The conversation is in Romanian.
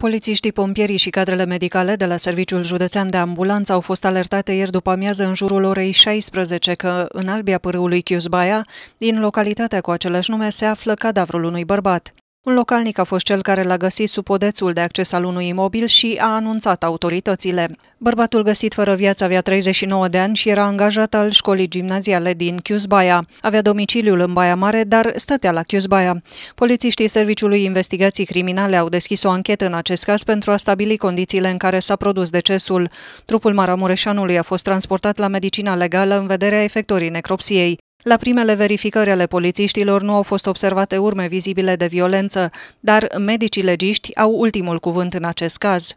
Polițiștii, pompierii și cadrele medicale de la Serviciul Județean de Ambulanță au fost alertate ieri după amiază în jurul orei 16 că în albia pârâului Chiusbaia, din localitatea cu același nume, se află cadavrul unui bărbat. Un localnic a fost cel care l-a găsit sub podețul de acces al unui imobil și a anunțat autoritățile. Bărbatul găsit fără viață avea 39 de ani și era angajat al școlii gimnaziale din Chiusbaia. Avea domiciliul în Baia Mare, dar stătea la Chiusbaia. Polițiștii Serviciului Investigații Criminale au deschis o anchetă în acest caz pentru a stabili condițiile în care s-a produs decesul. Trupul Maramureșanului a fost transportat la medicina legală în vederea efectorii necropsiei. La primele verificări ale polițiștilor nu au fost observate urme vizibile de violență, dar medicii legiști au ultimul cuvânt în acest caz.